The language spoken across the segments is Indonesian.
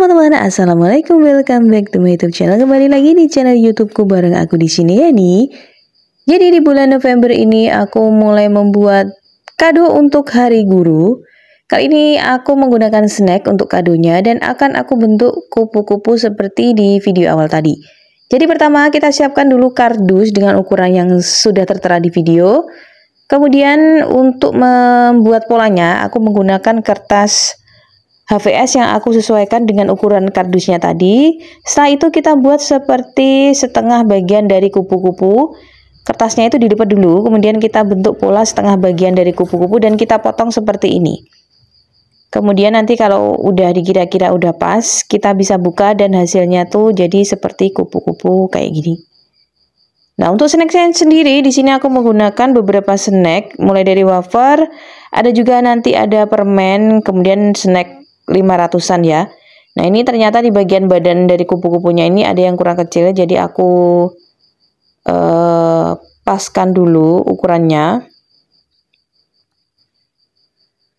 teman-teman, assalamualaikum, welcome back to my YouTube channel. Kembali lagi di channel YouTubeku bareng aku di sini ya nih. Jadi di bulan November ini aku mulai membuat kado untuk Hari Guru. Kali ini aku menggunakan snack untuk kadonya dan akan aku bentuk kupu-kupu seperti di video awal tadi. Jadi pertama kita siapkan dulu kardus dengan ukuran yang sudah tertera di video. Kemudian untuk membuat polanya aku menggunakan kertas HVS yang aku sesuaikan dengan ukuran kardusnya tadi. Setelah itu kita buat seperti setengah bagian dari kupu-kupu. Kertasnya itu dilipat dulu, kemudian kita bentuk pola setengah bagian dari kupu-kupu dan kita potong seperti ini. Kemudian nanti kalau udah dikira-kira udah pas, kita bisa buka dan hasilnya tuh jadi seperti kupu-kupu kayak gini. Nah, untuk snack sendiri di sini aku menggunakan beberapa snack mulai dari wafer, ada juga nanti ada permen, kemudian snack 500-an ya. Nah, ini ternyata di bagian badan dari kupu-kupunya ini ada yang kurang kecil, jadi aku eh, paskan dulu ukurannya.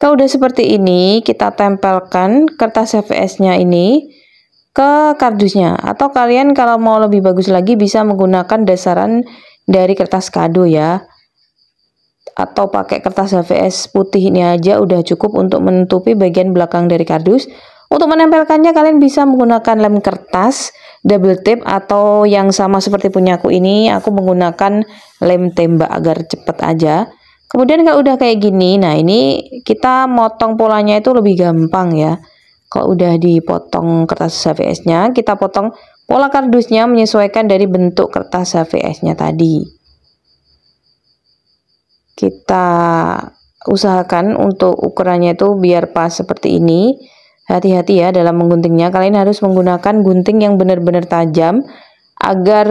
Kalau udah seperti ini, kita tempelkan kertas HVS-nya ini ke kardusnya. Atau kalian kalau mau lebih bagus lagi bisa menggunakan dasaran dari kertas kado ya atau pakai kertas HVS putih ini aja udah cukup untuk menutupi bagian belakang dari kardus. Untuk menempelkannya kalian bisa menggunakan lem kertas double tip atau yang sama seperti punya aku ini aku menggunakan lem tembak agar cepat aja. Kemudian kalau udah kayak gini, nah ini kita motong polanya itu lebih gampang ya. Kalau udah dipotong kertas HVS-nya, kita potong pola kardusnya menyesuaikan dari bentuk kertas HVS-nya tadi kita usahakan untuk ukurannya itu biar pas seperti ini hati-hati ya dalam mengguntingnya kalian harus menggunakan gunting yang benar-benar tajam agar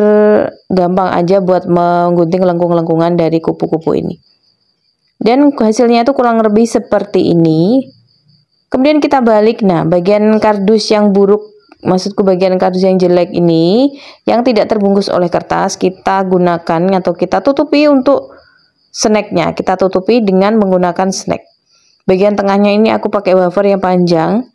gampang aja buat menggunting lengkung-lengkungan dari kupu-kupu ini dan hasilnya itu kurang lebih seperti ini kemudian kita balik nah bagian kardus yang buruk maksudku bagian kardus yang jelek ini yang tidak terbungkus oleh kertas kita gunakan atau kita tutupi untuk snacknya. Kita tutupi dengan menggunakan snack. Bagian tengahnya ini aku pakai wafer yang panjang.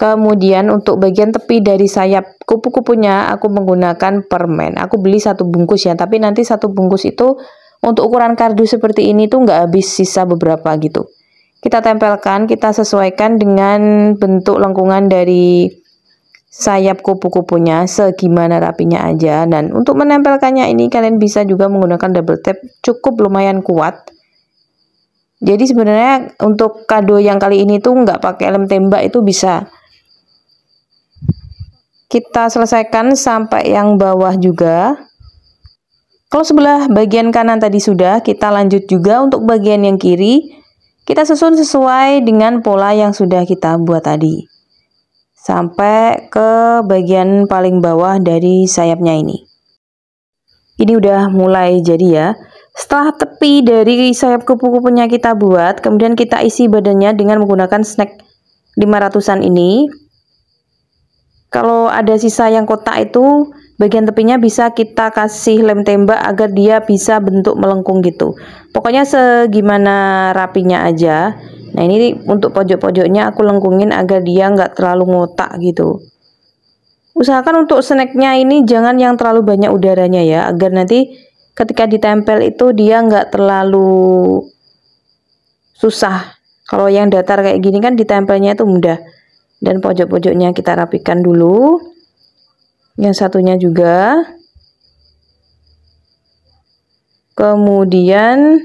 Kemudian untuk bagian tepi dari sayap kupu-kupunya aku menggunakan permen. Aku beli satu bungkus ya, tapi nanti satu bungkus itu untuk ukuran kardus seperti ini tuh nggak habis sisa beberapa gitu. Kita tempelkan, kita sesuaikan dengan bentuk lengkungan dari sayap kupu-kupunya segimana rapinya aja dan untuk menempelkannya ini kalian bisa juga menggunakan double tape cukup lumayan kuat jadi sebenarnya untuk kado yang kali ini tuh nggak pakai lem tembak itu bisa kita selesaikan sampai yang bawah juga kalau sebelah bagian kanan tadi sudah kita lanjut juga untuk bagian yang kiri kita susun sesuai dengan pola yang sudah kita buat tadi sampai ke bagian paling bawah dari sayapnya ini. Ini udah mulai jadi ya. Setelah tepi dari sayap kupu-kupunya kita buat, kemudian kita isi badannya dengan menggunakan snack 500-an ini. Kalau ada sisa yang kotak itu, bagian tepinya bisa kita kasih lem tembak agar dia bisa bentuk melengkung gitu. Pokoknya segimana rapinya aja. Nah ini untuk pojok-pojoknya aku lengkungin agar dia nggak terlalu ngotak gitu. Usahakan untuk snacknya ini jangan yang terlalu banyak udaranya ya, agar nanti ketika ditempel itu dia nggak terlalu susah. Kalau yang datar kayak gini kan ditempelnya itu mudah. Dan pojok-pojoknya kita rapikan dulu. Yang satunya juga. Kemudian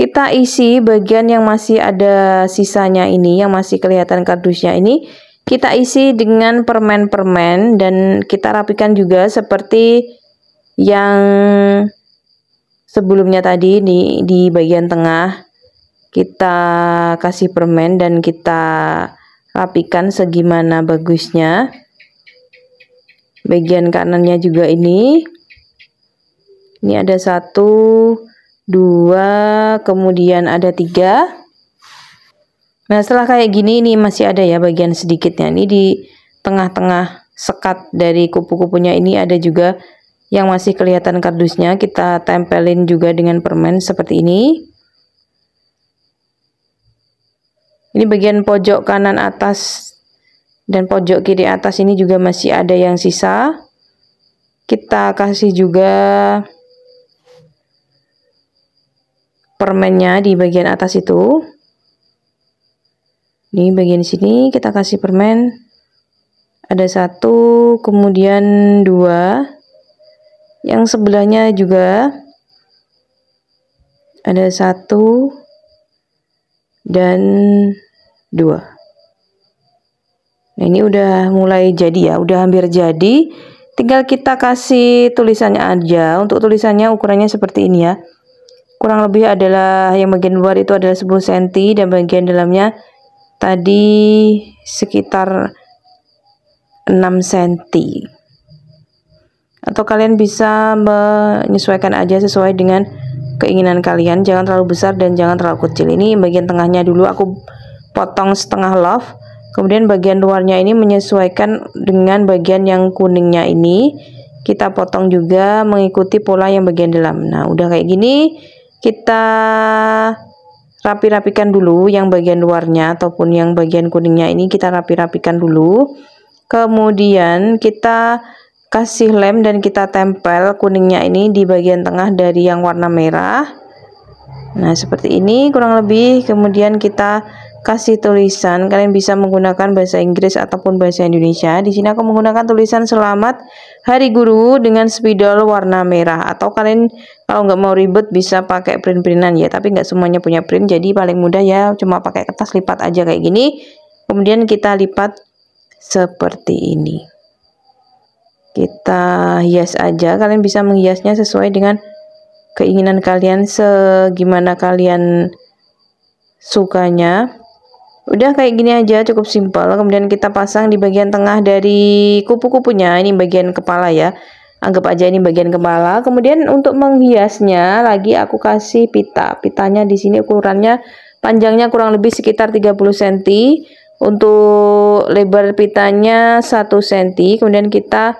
kita isi bagian yang masih ada sisanya ini, yang masih kelihatan kardusnya ini, kita isi dengan permen-permen dan kita rapikan juga seperti yang sebelumnya tadi di, di bagian tengah kita kasih permen dan kita rapikan segimana bagusnya bagian kanannya juga ini ini ada satu 2, kemudian ada 3. Nah, setelah kayak gini ini masih ada ya bagian sedikitnya. Ini di tengah-tengah sekat dari kupu-kupunya ini ada juga yang masih kelihatan kardusnya. Kita tempelin juga dengan permen seperti ini. Ini bagian pojok kanan atas dan pojok kiri atas ini juga masih ada yang sisa. Kita kasih juga permennya di bagian atas itu. Di bagian sini kita kasih permen. Ada satu, kemudian dua. Yang sebelahnya juga ada satu dan dua. Nah, ini udah mulai jadi ya, udah hampir jadi. Tinggal kita kasih tulisannya aja. Untuk tulisannya ukurannya seperti ini ya kurang lebih adalah yang bagian luar itu adalah 10 cm dan bagian dalamnya tadi sekitar 6 cm atau kalian bisa menyesuaikan aja sesuai dengan keinginan kalian jangan terlalu besar dan jangan terlalu kecil ini bagian tengahnya dulu aku potong setengah love kemudian bagian luarnya ini menyesuaikan dengan bagian yang kuningnya ini kita potong juga mengikuti pola yang bagian dalam nah udah kayak gini kita rapi-rapikan dulu yang bagian luarnya ataupun yang bagian kuningnya ini kita rapi-rapikan dulu kemudian kita kasih lem dan kita tempel kuningnya ini di bagian tengah dari yang warna merah nah seperti ini kurang lebih kemudian kita kasih tulisan, kalian bisa menggunakan bahasa Inggris ataupun bahasa Indonesia. Di sini aku menggunakan tulisan selamat hari guru dengan spidol warna merah atau kalian kalau nggak mau ribet bisa pakai print-printan ya, tapi nggak semuanya punya print. Jadi paling mudah ya cuma pakai kertas lipat aja kayak gini. Kemudian kita lipat seperti ini. Kita hias aja, kalian bisa menghiasnya sesuai dengan keinginan kalian segimana kalian sukanya Udah kayak gini aja cukup simpel. Kemudian kita pasang di bagian tengah dari kupu-kupunya. Ini bagian kepala ya. Anggap aja ini bagian kepala. Kemudian untuk menghiasnya lagi aku kasih pita. Pitanya di sini ukurannya panjangnya kurang lebih sekitar 30 cm. Untuk lebar pitanya 1 cm. Kemudian kita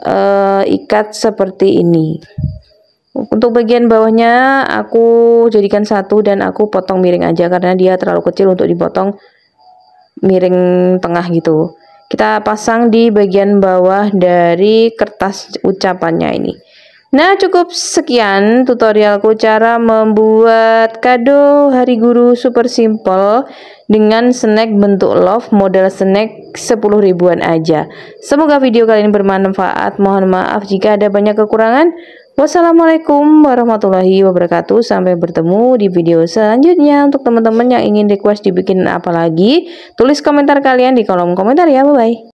uh, ikat seperti ini. Untuk bagian bawahnya aku jadikan satu dan aku potong miring aja karena dia terlalu kecil untuk dipotong miring tengah gitu. Kita pasang di bagian bawah dari kertas ucapannya ini. Nah cukup sekian tutorialku cara membuat kado hari guru super simple dengan snack bentuk love model snack 10 ribuan aja. Semoga video kali ini bermanfaat. Mohon maaf jika ada banyak kekurangan. Wassalamualaikum warahmatullahi wabarakatuh Sampai bertemu di video selanjutnya Untuk teman-teman yang ingin request dibikin apa lagi Tulis komentar kalian di kolom komentar ya Bye-bye